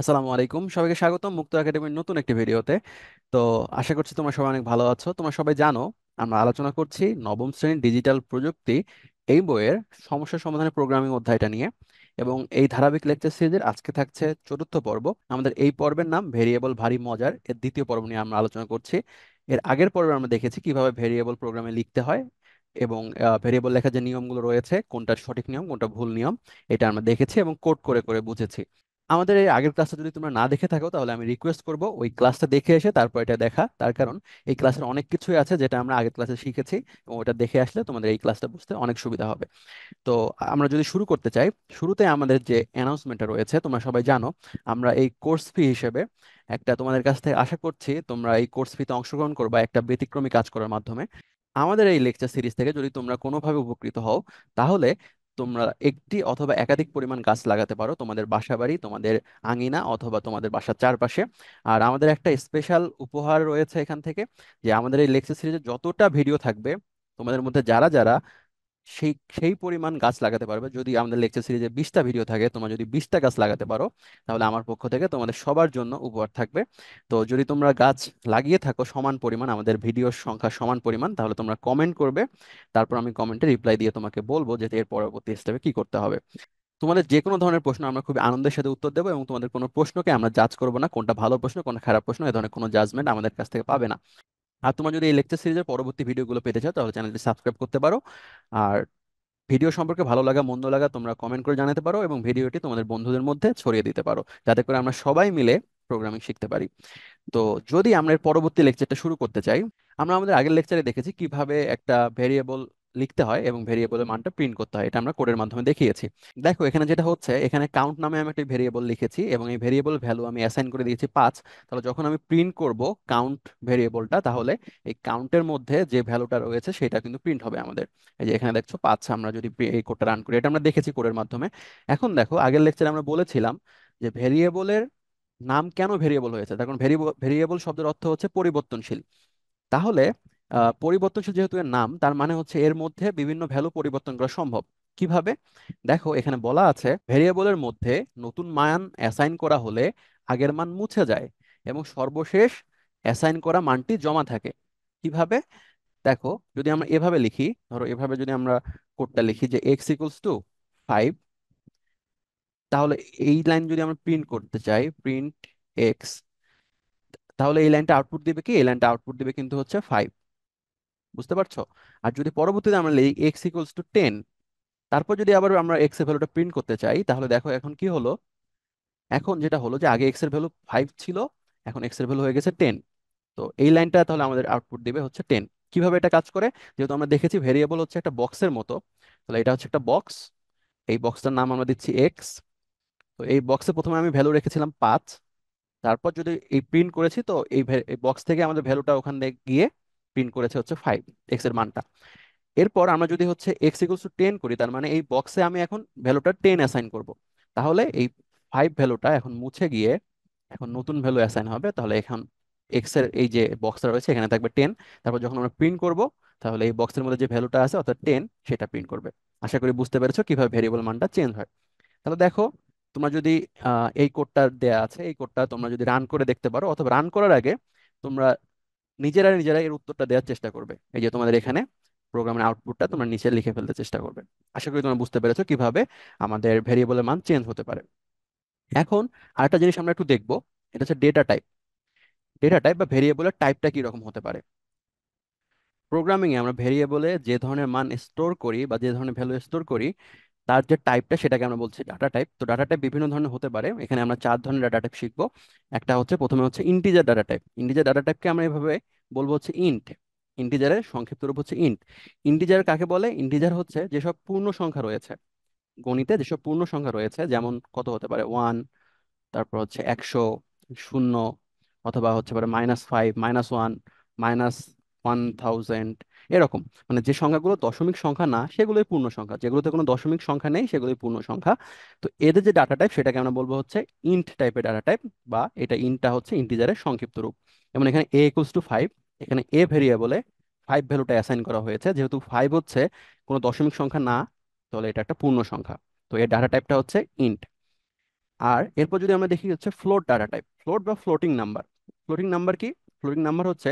আসসালামু আলাইকুম সবাইকে স্বাগতম মুক্ত একাডেমির নতুন একটি ভিডিওতে তো আশা করছি তোমরা সবাই অনেক ভালো আছো তোমরা সবাই জানো আমরা আলোচনা করছি নবম শ্রেণীর ডিজিটাল প্রযুক্তি এই বইয়ের সমস্যা সমাধানের প্রোগ্রামিং অধ্যায়টা নিয়ে এবং এই ধারাবাহিক লেকচার সিরিজের আজকে থাকছে চতুর্থ পর্ব আমাদের এই পর্বের নাম ভেরিয়েবল ভারী মজার এর দ্বিতীয় পর্ব নিয়ে আমরা আলোচনা করছি এর আগের পর্বে আমরা দেখেছি কিভাবে ভেরিয়েবল প্রোগ্রামে লিখতে হয় এবং ভেরিয়েবল লেখার যে নিয়মগুলো রয়েছে কোনটা সঠিক নিয়ম কোনটা ভুল নিয়ম এটা আমরা দেখেছি এবং কোড করে করে বুঝেছি আমাদের এই আগের ক্লাসটা যদি তোমরা না দেখে থাকো তাহলে আমি রিকোয়েস্ট করব ওই ক্লাসটা দেখে এসে তারপর এটা দেখা তার কারণ এই ক্লাসের অনেক কিছুই আছে যেটা আমরা আগের ক্লাসে শিখেছি এবং ওটা দেখে আসলে তোমাদের এই ক্লাসটা বুঝতে অনেক সুবিধা হবে তো আমরা যদি শুরু করতে চাই শুরুতে আমাদের যে অ্যানাউন্সমেন্টটা রয়েছে তোমরা সবাই জানো আমরা এই কোর্স ফি হিসেবে একটা তোমাদের কাছ থেকে আশা করছি তোমরা এই কোর্স ফিতে অংশগ্রহণ করবা একটা ব্যতিক্রমী কাজ করার মাধ্যমে আমাদের এই লেকচার সিরিজ থেকে যদি তোমরা কোনোভাবে উপকৃত হও তাহলে তোমরা একটি অথবা একাধিক পরিমাণ গাছ লাগাতে পারো তোমাদের বাসা বাড়ি তোমাদের আঙিনা অথবা তোমাদের বাসার চারপাশে আর আমাদের একটা স্পেশাল উপহার রয়েছে এখান থেকে যে আমাদের এই লেকচার সিরিজে যতটা ভিডিও থাকবে তোমাদের মধ্যে যারা যারা সেই সেই পরিমাণ গাছ লাগাতে পারবে যদি আমাদের লেকচার সিরিজে বিশটা ভিডিও থাকে তোমরা যদি বিশটা গাছ লাগাতে পারো তাহলে আমার পক্ষ থেকে তোমাদের সবার জন্য উপহার থাকবে তো যদি তোমরা গাছ লাগিয়ে থাকো সমান পরিমাণ আমাদের ভিডিওর সংখ্যা সমান পরিমাণ তাহলে তোমরা কমেন্ট করবে তারপর আমি কমেন্টে রিপ্লাই দিয়ে তোমাকে বলবো যে এর পরবর্তী স্টেপে কি করতে হবে তোমাদের যে কোনো ধরনের প্রশ্ন আমরা খুব আনন্দের সাথে উত্তর দেবো এবং তোমাদের কোনো প্রশ্নকে আমরা জাজ করবো না কোনটা ভালো প্রশ্ন কোনটা খারাপ প্রশ্ন এ ধরনের কোনো জাজমেন্ট আমাদের কাছ থেকে পাবে না আর তোমার যদি এই লেকচার সিরিজের পরবর্তী ভিডিওগুলো পেতে চাও তাহলে চ্যানেলটি সাবস্ক্রাইব করতে পারো আর ভিডিও সম্পর্কে ভালো লাগা মন্দ লাগা তোমরা কমেন্ট করে জানাতে পারো এবং ভিডিওটি তোমাদের বন্ধুদের মধ্যে ছড়িয়ে দিতে পারো যাতে করে আমরা সবাই মিলে প্রোগ্রামিং শিখতে পারি তো যদি আমরা পরবর্তী লেকচারটা শুরু করতে চাই আমরা আমাদের আগের লেকচারে দেখেছি কিভাবে একটা ভেরিয়েবল লিখতে হয় এবং ভেরিয়েবলের মানটা প্রিন্ট করতে হয় এটা আমরা কোডের মাধ্যমে দেখিয়েছি দেখো এখানে যেটা হচ্ছে এখানে কাউন্ট নামে আমি একটা ভেরিয়েবল লিখেছি এবং এই ভেরিয়েবল ভ্যালু আমি অ্যাসাইন করে দিয়েছি পাঁচ তাহলে যখন আমি প্রিন্ট করব কাউন্ট ভেরিয়েবলটা তাহলে এই কাউন্টের মধ্যে যে ভ্যালুটা রয়েছে সেটা কিন্তু প্রিন্ট হবে আমাদের এই যে এখানে দেখছো পাঁচ আমরা যদি এই কোডটা রান করি এটা আমরা দেখেছি কোডের মাধ্যমে এখন দেখো আগের লেকচারে আমরা বলেছিলাম যে ভেরিয়েবলের নাম কেন ভেরিয়েবল হয়েছে তখন ভেরিয়েবল শব্দের অর্থ হচ্ছে পরিবর্তনশীল তাহলে পরিবর্তনশীল যেহেতু এর নাম তার মানে হচ্ছে এর মধ্যে বিভিন্ন ভ্যালু পরিবর্তন করা সম্ভব কিভাবে দেখো এখানে বলা আছে ভেরিয়েবলের মধ্যে নতুন মান অ্যাসাইন করা হলে আগের মান মুছে যায় এবং সর্বশেষ অ্যাসাইন করা মানটি জমা থাকে কিভাবে দেখো যদি আমরা এভাবে লিখি ধরো এভাবে যদি আমরা কোডটা লিখি যে এক্স ইকুয়ালস টু ফাইভ তাহলে এই লাইন যদি আমরা প্রিন্ট করতে চাই প্রিন্ট এক্স তাহলে এই লাইনটা আউটপুট দিবে কি এই লাইনটা আউটপুট দিবে কিন্তু হচ্ছে ফাইভ বুঝতে পারছো আর যদি পরবর্তীতে আমরা লিখি এক্স ইকুয়ালস টু টেন তারপর যদি আবার আমরা এক্স এর ভ্যালুটা প্রিন্ট করতে চাই তাহলে দেখো এখন কি হলো এখন যেটা হলো যে আগে এক্স এর ভ্যালু ফাইভ ছিল এখন এক্স এর ভ্যালু হয়ে গেছে টেন তো এই লাইনটা তাহলে আমাদের আউটপুট দিবে হচ্ছে টেন কিভাবে এটা কাজ করে যেহেতু আমরা দেখেছি ভেরিয়েবল হচ্ছে একটা বক্সের মতো তাহলে এটা হচ্ছে একটা বক্স এই বক্সটার নাম আমরা দিচ্ছি এক্স তো এই বক্সে প্রথমে আমি ভ্যালু রেখেছিলাম পাঁচ তারপর যদি এই প্রিন্ট করেছি তো এই বক্স থেকে আমাদের ভ্যালুটা ওখানে গিয়ে প্রিন্ট করেছে হচ্ছে ফাইভ এক্স এর মানটা এরপর আমরা যদি হচ্ছে এক্স ইকুয়ালস টু টেন করি তার মানে এই বক্সে আমি এখন ভ্যালুটা টেন অ্যাসাইন করব তাহলে এই ফাইভ ভ্যালুটা এখন মুছে গিয়ে এখন নতুন ভ্যালু অ্যাসাইন হবে তাহলে এখন এক্স এর এই যে বক্সটা রয়েছে এখানে থাকবে টেন তারপর যখন আমরা প্রিন্ট করব তাহলে এই বক্সের মধ্যে যে ভ্যালুটা আছে অর্থাৎ টেন সেটা প্রিন্ট করবে আশা করি বুঝতে পেরেছো কিভাবে ভেরিয়েবল মানটা চেঞ্জ হয় তাহলে দেখো তোমরা যদি এই কোডটা দেয়া আছে এই কোডটা তোমরা যদি রান করে দেখতে পারো অথবা রান করার আগে তোমরা নিজেরা নিজেরা এর উত্তরটা দেওয়ার চেষ্টা করবে এই যে তোমাদের এখানে প্রোগ্রামের আউটপুটটা তোমরা নিচে লিখে ফেলতে চেষ্টা করবে আশা করি তোমরা বুঝতে পেরেছো কিভাবে আমাদের ভেরিয়েবলের মান চেঞ্জ হতে পারে এখন আরেকটা জিনিস আমরা একটু দেখবো এটা হচ্ছে ডেটা টাইপ ডেটা টাইপ বা ভেরিয়েবলের টাইপটা কি রকম হতে পারে প্রোগ্রামিংয়ে আমরা ভেরিয়েবলে যে ধরনের মান স্টোর করি বা যে ধরনের ভ্যালু স্টোর করি তার যে টাইপটা সেটাকে আমরা বলছি ডাটা টাইপ তো ডাটা টাইপ বিভিন্ন ধরনের হতে পারে এখানে আমরা চার ধরনের ডাটা টাইপ শিখবো একটা হচ্ছে প্রথমে হচ্ছে integer data type integer data টাইপকে আমরা এভাবে বলবো হচ্ছে ইন্ট ইন্টিজারের সংক্ষিপ্ত রূপ হচ্ছে ইন্ট ইন্টিজার কাকে বলে ইন্টিজার হচ্ছে যেসব পূর্ণ সংখ্যা রয়েছে গণিতে যেসব পূর্ণ সংখ্যা রয়েছে যেমন কত হতে পারে ওয়ান তারপর হচ্ছে একশো শূন্য অথবা হচ্ছে পারে minus five minus one minus one thousand এরকম মানে যে সংখ্যাগুলো দশমিক সংখ্যা না সেগুলোই পূর্ণ সংখ্যা যেগুলোতে কোনো দশমিক সংখ্যা নেই সেগুলোই পূর্ণ সংখ্যা তো এদের যে ডাটা টাইপ সেটাকে আমরা বলবো হচ্ছে ইন্ট টাইপের ডাটা টাইপ বা এটা ইন্টটা হচ্ছে ইন্টিজারের সংক্ষিপ্ত রূপ যেমন এখানে এ ইকুয়ালস টু ফাইভ এখানে এ ভেরিয়েবলে ফাইভ ভ্যালুটা অ্যাসাইন করা হয়েছে যেহেতু ফাইভ হচ্ছে কোনো দশমিক সংখ্যা না তাহলে এটা একটা পূর্ণ সংখ্যা তো এর ডাটা টাইপটা হচ্ছে ইন্ট আর এরপর যদি আমরা দেখি হচ্ছে ফ্লোট ডাটা টাইপ ফ্লোট বা ফ্লোটিং নাম্বার ফ্লোটিং নাম্বার কি ফ্লোটিং নাম্বার হচ্ছে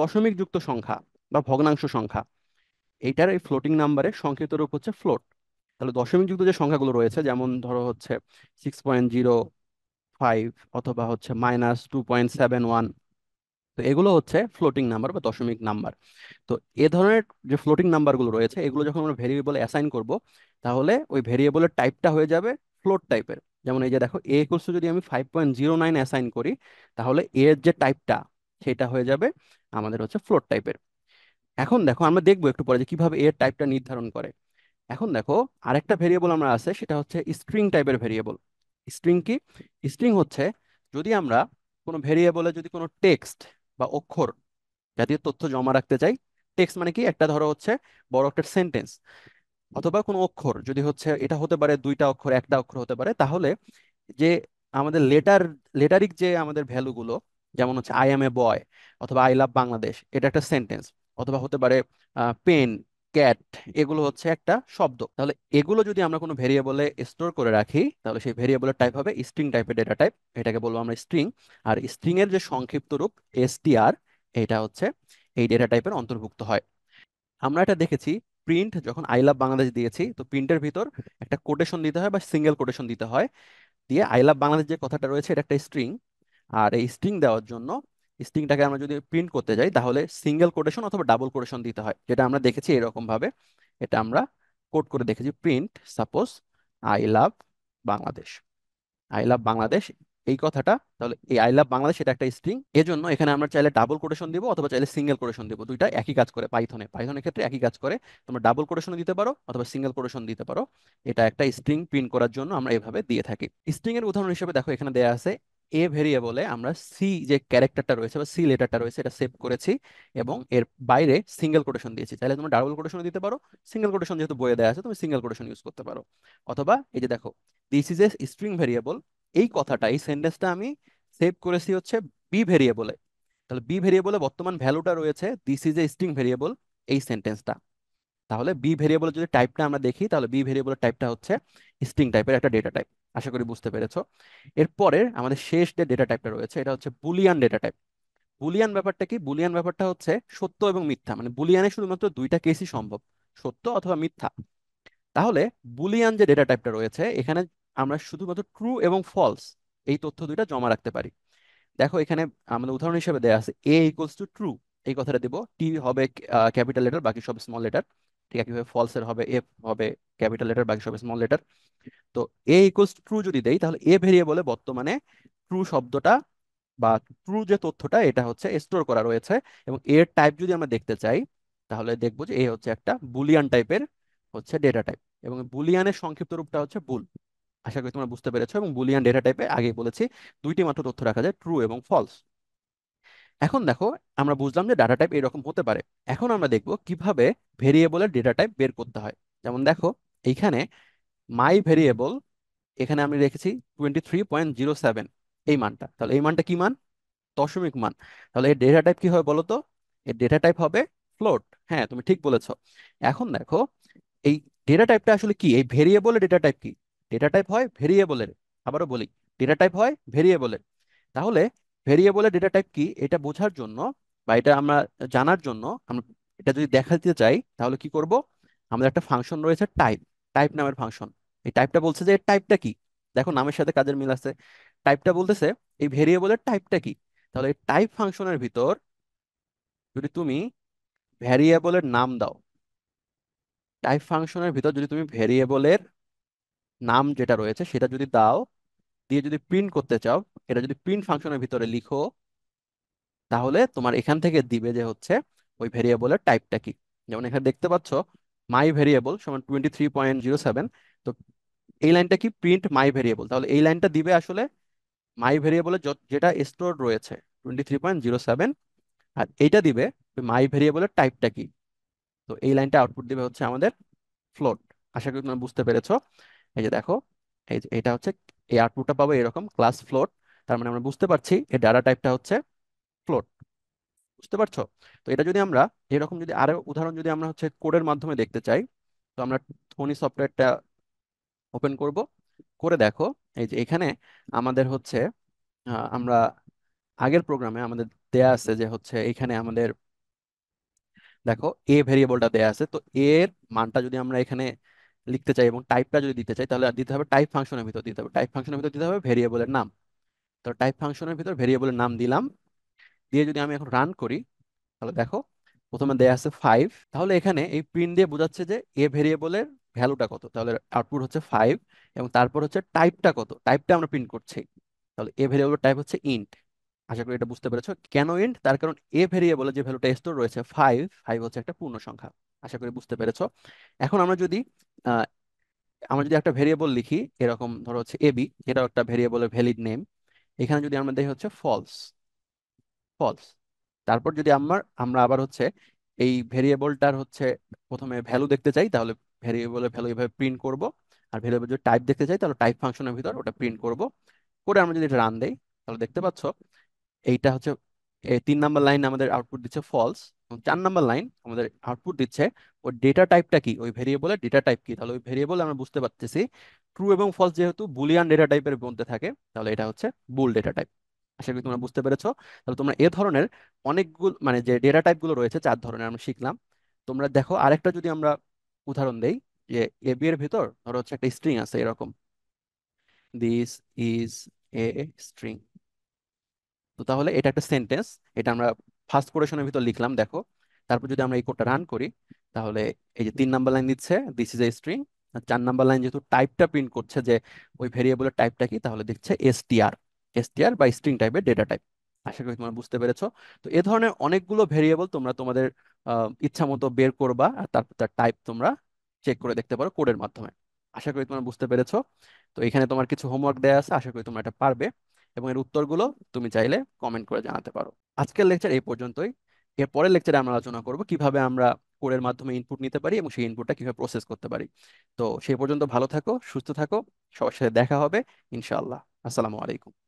দশমিক যুক্ত সংখ্যা বা ভগ্নাংশ সংখ্যা এইটার এই ফ্লোটিং নাম্বারের সংক্ষিপ্ত রূপ হচ্ছে ফ্লোট তাহলে দশমিকযুক্ত যে সংখ্যাগুলো রয়েছে যেমন ধরো হচ্ছে সিক্স পয়েন্ট জিরো ফাইভ অথবা হচ্ছে minus two point seven one তো এগুলো হচ্ছে ফ্লোটিং নাম্বার বা দশমিক নাম্বার তো এ ধরনের যে ফ্লোটিং নাম্বারগুলো রয়েছে এগুলো যখন আমরা ভেরিয়েবলে অ্যাসাইন করব তাহলে ওই ভেরিয়েবলের টাইপটা হয়ে যাবে ফ্লোট টাইপের যেমন এই যে দেখো এ কোর্স যদি আমি five point zero nine assign করি তাহলে এর যে টাইপটা সেটা হয়ে যাবে আমাদের হচ্ছে ফ্লোট টাইপের এখন দেখো আমরা দেখবো একটু পরে যে কিভাবে এর টাইপটা নির্ধারণ করে এখন দেখো আরেকটা ভেরিয়েবল আমরা আছে সেটা হচ্ছে স্ট্রিং টাইপের ভেরিয়েবল স্ট্রিং কি স্ট্রিং হচ্ছে যদি আমরা কোনো ভেরিয়েবলে যদি কোনো টেক্সট বা অক্ষর জাতীয় তথ্য জমা রাখতে চাই টেক্সট মানে কি একটা ধরো হচ্ছে বড় একটা সেন্টেন্স অথবা কোনো অক্ষর যদি হচ্ছে এটা হতে পারে দুইটা অক্ষর একটা অক্ষর হতে পারে তাহলে যে আমাদের লেটার লেটারিক যে আমাদের ভ্যালুগুলো যেমন হচ্ছে আই এম এ বয় অথবা আই লাভ বাংলাদেশ এটা একটা সেন্টেন্স অথবা হতে পারে পেন ক্যাট এগুলো হচ্ছে একটা শব্দ তাহলে এগুলো যদি আমরা কোনো ভেরিয়েবলে স্টোর করে রাখি তাহলে সেই ভেরিয়েবলের টাইপ হবে স্ট্রিং টাইপের ডেটা টাইপ এটাকে বলবো আমরা স্ট্রিং আর স্ট্রিং এর যে সংক্ষিপ্ত রূপ এসটিআর এটা হচ্ছে এই ডেটা টাইপের অন্তর্ভুক্ত হয় আমরা এটা দেখেছি প্রিন্ট যখন আই লাভ বাংলাদেশ দিয়েছি তো প্রিন্টের ভিতর একটা কোটেশন দিতে হয় বা সিঙ্গেল কোটেশন দিতে হয় দিয়ে আই লাভ বাংলাদেশ যে কথাটা রয়েছে এটা একটা স্ট্রিং আর এই স্ট্রিং দেওয়ার জন্য স্ট্রিংটাকে আমরা যদি প্রিন্ট করতে যাই তাহলে সিঙ্গেল কোটেশন অথবা ডাবল কোটেশন দিতে হয় যেটা আমরা দেখেছি এরকমভাবে এটা আমরা কোট করে দেখেছি print suppose I love Bangladesh I love Bangladesh এই কথাটা তাহলে এই আই লাভ বাংলাদেশ এটা একটা স্ট্রিং এজন্য এখানে আমরা চাইলে ডাবল কোটেশন দিব অথবা চাইলে সিঙ্গেল কোটেশন দিব দুইটা একই কাজ করে পাইথনে পাইথনের ক্ষেত্রে একই কাজ করে তোমরা ডাবল কোটেশন দিতে পারো অথবা সিঙ্গেল কোটেশন দিতে পারো এটা একটা স্ট্রিং প্রিন্ট করার জন্য আমরা এভাবে দিয়ে থাকি স্ট্রিং এর উদাহরণ হিসেবে দেখো এখানে দেয়া আছে এ ভেরিয়েবলে আমরা সি যে ক্যারেক্টারটা রয়েছে বা সি লেটারটা রয়েছে এটা সেভ করেছি এবং এর বাইরে সিঙ্গেল কোটেশন দিয়েছি তাহলে তুমি ডাবল কোটেশনও দিতে পারো সিঙ্গেল কোটেশন যেহেতু বইয়ে দেওয়া আছে তুমি সিঙ্গেল কোটেশন ইউজ করতে পারো অথবা এই যে দেখো this is a string variable এই কথাটা এই সেন্টেন্সটা আমি সেভ করেছি হচ্ছে বি ভেরিয়েবলে তাহলে বি ভেরিয়েবলে বর্তমান ভ্যালুটা রয়েছে this is a string variable এই সেন্টেন্সটা তাহলে বি ভেরিয়েবলের যদি টাইপটা আমরা দেখি তাহলে বি ভেরিয়েবলের টাইপটা হচ্ছে স্ট্রিং টাইপের একটা ডেটা টাইপ আশা করি বুঝতে পেরেছো এরপরে আমাদের শেষ যে ডেটা টাইপটা রয়েছে এটা হচ্ছে বুলিয়ান ডেটা টাইপ বুলিয়ান ব্যাপারটা কি বুলিয়ান ব্যাপারটা হচ্ছে সত্য এবং মিথ্যা মানে বুলিয়ানে শুধুমাত্র দুইটা কেসই সম্ভব সত্য অথবা মিথ্যা তাহলে বুলিয়ান যে ডেটা টাইপটা রয়েছে এখানে আমরা শুধুমাত্র ট্রু এবং ফলস এই তথ্য দুইটা জমা রাখতে পারি দেখো এখানে আমাদের উদাহরণ হিসেবে দেওয়া আছে এ ইকুয়ালস টু ট্রু এই কথাটা দেবো টি হবে ক্যাপিটাল লেটার বাকি সব স্মল লেটার ঠিক একইভাবে এর হবে এফ হবে ক্যাপিটাল লেটার বাকি সব স্মল লেটার তো এ ইকুয়ালস ট্রু যদি দেই তাহলে এ ভেরিয়েবলে বর্তমানে ট্রু শব্দটা বা ট্রু যে তথ্যটা এটা হচ্ছে স্টোর করা রয়েছে এবং এর টাইপ যদি আমরা দেখতে চাই তাহলে দেখবো যে এ হচ্ছে একটা বুলিয়ান টাইপের হচ্ছে ডেটা টাইপ এবং বুলিয়ানের সংক্ষিপ্ত রূপটা হচ্ছে বুল আশা করি তোমরা বুঝতে পেরেছো এবং বুলিয়ান ডেটা টাইপে আগে বলেছি দুইটি মাত্র তথ্য রাখা যায় ট্রু এবং ফলস এখন দেখো আমরা বুঝলাম যে ডাটা টাইপ এরকম হতে পারে এখন আমরা দেখব কিভাবে ভেরিয়েবলের ডেটা টাইপ বের করতে হয় যেমন দেখো এইখানে মাই ভেরিয়েবল এখানে আমি রেখেছি twenty three point zero seven এই মানটা তাহলে এই মানটা কি মান দশমিক মান তাহলে এর ডেটা টাইপ কি হবে বলো তো এর ডেটা টাইপ হবে ফ্লোট হ্যাঁ তুমি ঠিক বলেছ এখন দেখো এই ডেটা টাইপটা আসলে কি এই ভেরিয়েবলের ডেটা টাইপ কি ডেটা টাইপ হয় ভেরিয়েবলের আবারও বলি ডেটা টাইপ হয় ভেরিয়েবলের তাহলে ভেরিয়েবলের ডেটা টাইপ কি এটা বোঝার জন্য বা এটা আমরা জানার জন্য আমরা এটা যদি দেখাতে চাই তাহলে কি করব আমাদের একটা ফাংশন রয়েছে টাইপ টাইপ নামের ফাংশন এই টাইপটা বলছে যে টাইপটা কি দেখো নামের সাথে কাজের মিল আছে টাইপটা বলতেছে এই ভেরিয়েবলের টাইপটা কি তাহলে এই টাইপ ফাংশনের ভিতর যদি তুমি ভ্যারিয়েবলের নাম দাও টাইপ ফাংশনের ভিতর যদি তুমি ভ্যারিয়েবলের নাম যেটা রয়েছে সেটা যদি দাও দিয়ে যদি প্রিন্ট করতে চাও এটা যদি প্রিন্ট ফাংশনের ভিতরে লিখো তাহলে তোমার এখান থেকে দিবে যে হচ্ছে ওই ভেরিয়েবলের টাইপটা কি যেমন এখানে দেখতে পাচ্ছ মাই ভেরিয়েবল সমান twenty three point zero seven তো এই লাইনটা কি প্রিন্ট মাই ভেরিয়েবল তাহলে এই লাইনটা দিবে আসলে মাই ভেরিয়েবলের যেটা স্টোর রয়েছে twenty three point zero seven আর এইটা দিবে মাই ভেরিয়েবলের টাইপটা কি তো এই লাইনটা আউটপুট দিবে হচ্ছে আমাদের ফ্লোট আশা করি তোমরা বুঝতে পেরেছ এই যে দেখো এই যে এটা হচ্ছে এই আউটপুটটা পাবো এরকম ক্লাস ফ্লোট তার মানে আমরা বুঝতে পারছি এর ডাটা টাইপটা হচ্ছে ফ্লোট বুঝতে পারছো তো এটা যদি আমরা এরকম যদি আরো উদাহরণ যদি আমরা হচ্ছে কোডের মাধ্যমে দেখতে চাই তো আমরা থনি সফটওয়্যারটা ওপেন করব করে দেখো এই যে এখানে আমাদের হচ্ছে আমরা আগের প্রোগ্রামে আমাদের দেয়া আছে যে হচ্ছে এখানে আমাদের দেখো এ ভেরিয়েবলটা দেয়া আছে তো এর মানটা যদি আমরা এখানে লিখতে চাই এবং টাইপটা যদি দিতে চাই তাহলে দিতে হবে টাইপ ফাংশনের ভিতর দিতে হবে টাইপ ফাংশনের ভিতর দিতে হবে ভেরিয়েবলের নাম তো টাইপ ফাংশনের ভিতর ভেরিয়েবলের নাম দিলাম দিয়ে যদি আমি এখন রান করি তাহলে দেখো প্রথমে দেয়া আছে ফাইভ তাহলে এখানে এই প্রিন্ট দিয়ে বোঝাচ্ছে যে এ ভেরিয়েবলের ভ্যালুটা কত তাহলে আউটপুট হচ্ছে ফাইভ এবং তারপর হচ্ছে টাইপটা কত টাইপটা আমরা প্রিন্ট করছি তাহলে এ ভেরিয়েবলের টাইপ হচ্ছে ইন্ট আশা করি এটা বুঝতে পেরেছো কেন ইন্ট তার কারণ এ ভেরিয়েবলের যে ভ্যালুটা স্টোর রয়েছে ফাইভ ফাইভ হচ্ছে একটা পূর্ণ সংখ্যা আশা করি বুঝতে পেরেছো এখন আমরা যদি আমরা যদি একটা ভেরিয়েবল লিখি এরকম ধরো হচ্ছে এবি এটাও একটা ভেরিয়েবলের ভ্যালিড নেম এখানে যদি আমরা দেখি হচ্ছে ফলস ফলস তারপর যদি আমার আমরা আবার হচ্ছে এই ভেরিয়েবলটার হচ্ছে প্রথমে ভ্যালু দেখতে চাই তাহলে ভেরিয়েবলের ভ্যালু এভাবে প্রিন্ট করব আর ভেরিয়েবল যদি টাইপ দেখতে চাই তাহলে টাইপ ফাংশনের ভিতর ওটা প্রিন্ট করব করে আমরা যদি রান দেই তাহলে দেখতে পাচ্ছ এইটা হচ্ছে তিন নাম্বার লাইন আমাদের আউটপুট দিচ্ছে ফলস চার নাম্বার লাইন আমাদের আউটপুট দিচ্ছে ওই ডেটা টাইপটা কি ওই ভেরিয়েবলের ডেটা টাইপ কি তাহলে ওই ভেরিয়েবল আমরা বুঝতে পারতেছি ট্রু এবং ফলস যেহেতু বুলিয়ান ডেটা টাইপের মধ্যে থাকে তাহলে এটা হচ্ছে বুল ডেটা টাইপ আশা করি তোমরা বুঝতে পেরেছো তাহলে তোমরা এ ধরনের অনেকগুলো মানে যে ডেটা টাইপগুলো রয়েছে চার ধরনের আমরা শিখলাম তোমরা দেখো আরেকটা যদি আমরা উদাহরণ দেই যে এবি এর ভিতর ধরো হচ্ছে একটা স্ট্রিং আছে এরকম দিস ইজ এ স্ট্রিং তো তাহলে এটা একটা সেন্টেন্স এটা আমরা ফার্স্ট কোটেশনের ভিতর লিখলাম দেখো তারপর যদি আমরা এই কোডটা রান করি তাহলে এই যে তিন নাম্বার লাইন দিচ্ছে দিস ইজ এ স্ট্রিং চার নাম্বার লাইন যেহেতু টাইপটা প্রিন্ট করছে যে ওই ভেরিয়েবলের টাইপটা কি তাহলে দেখছে এসটিআর এসটিআর বা স্ট্রিং টাইপের ডেটা টাইপ আশা করি তোমরা বুঝতে পেরেছো তো এ ধরনের অনেকগুলো ভেরিয়েবল তোমরা তোমাদের ইচ্ছা মতো বের করবা আর তারপর তার টাইপ তোমরা চেক করে দেখতে পারো কোডের মাধ্যমে আশা করি তোমরা বুঝতে পেরেছো তো এখানে তোমার কিছু হোমওয়ার্ক দেওয়া আছে আশা করি তোমরা এটা পারবে এবং এর উত্তরগুলো তুমি চাইলে কমেন্ট করে জানাতে পারো আজকের লেকচার এই পর্যন্তই এর পরের লেকচারে আমরা আলোচনা করব কিভাবে আমরা কোডের মাধ্যমে ইনপুট নিতে পারি এবং সেই ইনপুটটা কিভাবে প্রসেস করতে পারি তো সেই পর্যন্ত ভালো থাকো সুস্থ থাকো সবার সাথে দেখা হবে ইনশাআল্লাহ আসসালামু আলাইকুম